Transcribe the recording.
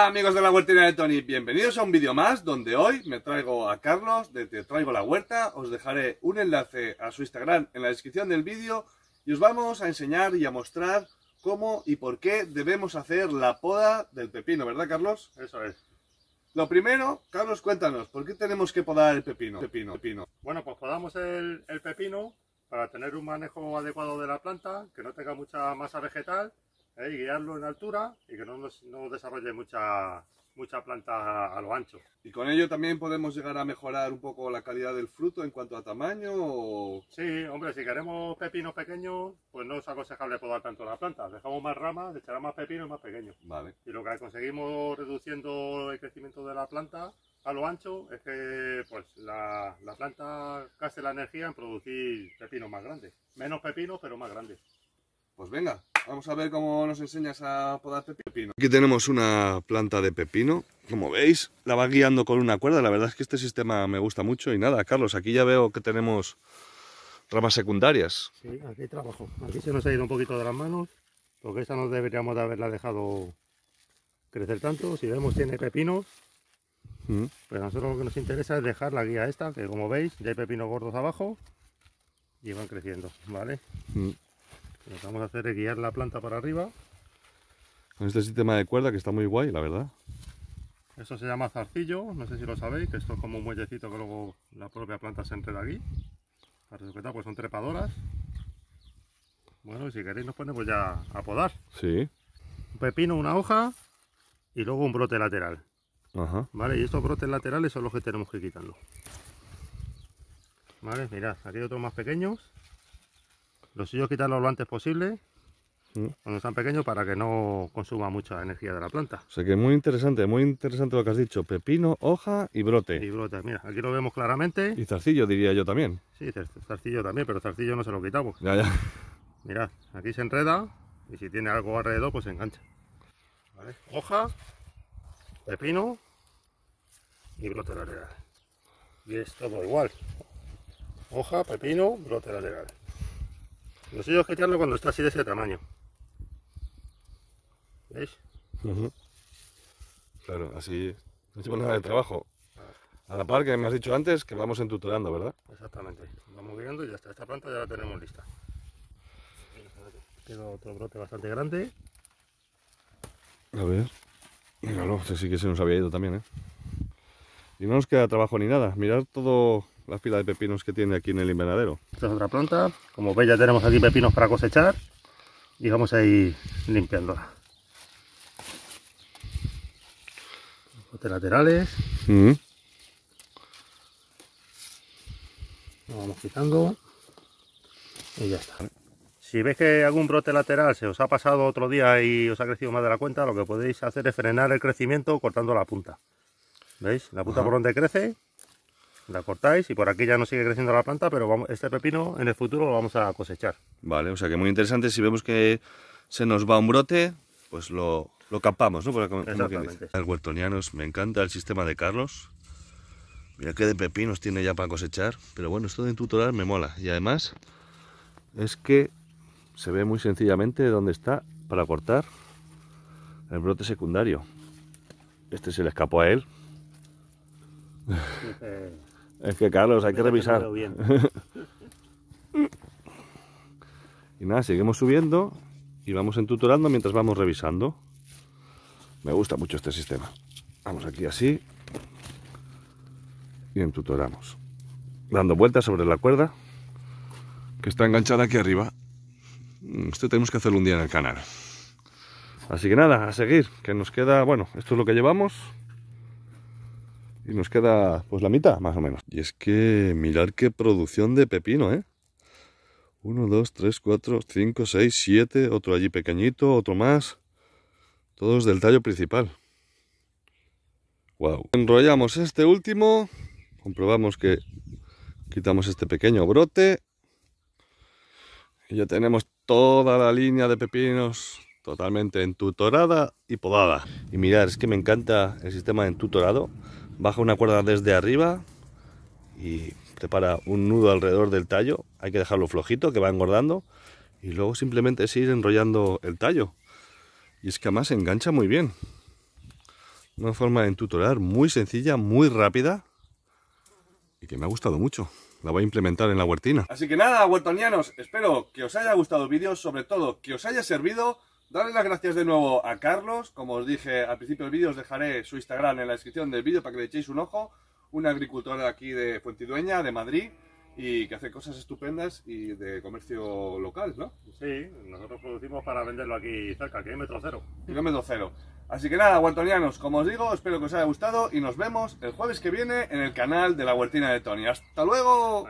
amigos de la huertina de Tony, bienvenidos a un vídeo más donde hoy me traigo a Carlos de Te Traigo la Huerta, os dejaré un enlace a su Instagram en la descripción del vídeo y os vamos a enseñar y a mostrar cómo y por qué debemos hacer la poda del pepino, ¿verdad Carlos? Eso es. Lo primero, Carlos, cuéntanos, ¿por qué tenemos que podar el pepino? pepino, pepino. Bueno, pues podamos el pepino para tener un manejo adecuado de la planta, que no tenga mucha masa vegetal ¿eh? y guiarlo en altura y que no, desarrolle mucha, mucha planta a lo ancho. ¿Y con ello también podemos llegar a mejorar un poco la calidad del fruto en cuanto a tamaño? Sí, hombre, si queremos pepinos pequeños, pues no es aconsejable podar tanto la planta. Dejamos más ramas, echará más pepinos más pequeños. Vale. Y lo que conseguimos reduciendo el crecimiento de la planta a lo ancho es que pues, la, la planta gaste la energía en producir pepinos más grandes. Menos pepinos, pero más grandes. Pues venga, Vamos a ver cómo nos enseñas a podar pepino. Aquí tenemos una planta de pepino. Como veis, la va guiando con una cuerda. La verdad es que este sistema me gusta mucho. Y nada, Carlos, aquí ya veo que tenemos ramas secundarias. Sí, aquí hay trabajo. Aquí se nos ha ido un poquito de las manos. Porque esta no deberíamos de haberla dejado crecer tanto. Si vemos, tiene pepinos. Mm. Pero a nosotros lo que nos interesa es dejar la guía esta, que como veis, ya hay pepinos gordos abajo y van creciendo, ¿vale? Mm. Lo que pues vamos a hacer es guiar la planta para arriba. Con este sistema de cuerda que está muy guay, la verdad. Eso se llama zarcillo, no sé si lo sabéis, que esto es como un muellecito que luego la propia planta se enreda aquí. Para respetar, pues son trepadoras. Bueno, y si queréis nos ponemos ya a podar. Sí. Un pepino, una hoja y luego un brote lateral. Ajá. Vale, y estos brotes laterales son los que tenemos que quitarlo. Vale, mirad, aquí hay otros más pequeños. Los sillos quitarlos lo antes posible, mm. cuando están pequeños, para que no consuma mucha energía de la planta. O sea que muy interesante, muy interesante lo que has dicho. Pepino, hoja y brote. Y brote, mira, aquí lo vemos claramente. Y zarcillo, diría yo también. Sí, zarcillo también, pero zarcillo no se lo quitamos. Ya, ya. Mirad, aquí se enreda y si tiene algo alrededor, pues se engancha. Hoja, pepino y brote lateral. Y es todo igual. Hoja, pepino, brote lateral. No sé yo quitarlo cuando está así de ese tamaño. ¿Veis? Claro, así no hicimos nada de trabajo. A la par que me has dicho antes que vamos entutorando, ¿verdad? Exactamente. Vamos viendo y ya está. Esta planta ya la tenemos lista. Queda otro brote bastante grande. A ver. Míralo, este sí que se nos había ido también, ¿eh? Y no nos queda trabajo ni nada. Mirad todo la fila de pepinos que tiene aquí en el invernadero. Esta es otra planta. Como veis ya tenemos aquí pepinos para cosechar y vamos a ir limpiándola. Los laterales. Mm. Lo vamos quitando y ya está. Si veis que algún brote lateral se os ha pasado otro día y os ha crecido más de la cuenta, lo que podéis hacer es frenar el crecimiento cortando la punta. ¿Veis? La punta por donde crece la cortáis y por aquí ya no sigue creciendo la planta, pero vamos, este pepino en el futuro lo vamos a cosechar. Vale, o sea que muy interesante, si vemos que se nos va un brote, pues lo, lo capamos, ¿no? el huertonianos, me encanta el sistema de Carlos. Mira qué de pepinos tiene ya para cosechar, pero bueno, esto de tutorial me mola. Y además es que se ve muy sencillamente dónde está para cortar el brote secundario. Este se le escapó a él. Eh, es que, Carlos, hay que revisar. y nada, seguimos subiendo y vamos entutorando mientras vamos revisando. Me gusta mucho este sistema. Vamos aquí así y entutoramos. Dando vueltas sobre la cuerda que está enganchada aquí arriba. Mm, esto tenemos que hacerlo un día en el canal. Así que nada, a seguir, que nos queda, bueno, esto es lo que llevamos. Y nos queda pues la mitad, más o menos. Y es que mirar qué producción de pepino, ¿eh? 1, 2, 3, 4, 5, 6, 7, otro allí pequeñito, otro más. Todos del tallo principal. Wow. Enrollamos este último, comprobamos que quitamos este pequeño brote. Y ya tenemos toda la línea de pepinos totalmente entutorada y podada. Y mirar es que me encanta el sistema de entutorado baja una cuerda desde arriba y prepara un nudo alrededor del tallo. Hay que dejarlo flojito, que va engordando. Y luego simplemente es ir enrollando el tallo. Y es que además se engancha muy bien. Una forma de tutorial muy sencilla, muy rápida. Y que me ha gustado mucho. La voy a implementar en la huertina. Así que nada, huertonianos. Espero que os haya gustado el vídeo. Sobre todo, que os haya servido Darle las gracias de nuevo a Carlos. Como os dije al principio del vídeo, os dejaré su Instagram en la descripción del vídeo para que le echéis un ojo. Una agricultora aquí de Fuentidueña, de Madrid, y que hace cosas estupendas y de comercio local, ¿no? Sí, nosotros producimos para venderlo aquí cerca, kilómetro cero. Kilómetro cero. Así que nada, huertonianos, como os digo, espero que os haya gustado y nos vemos el jueves que viene en el canal de la Huertina de Tony. ¡Hasta luego!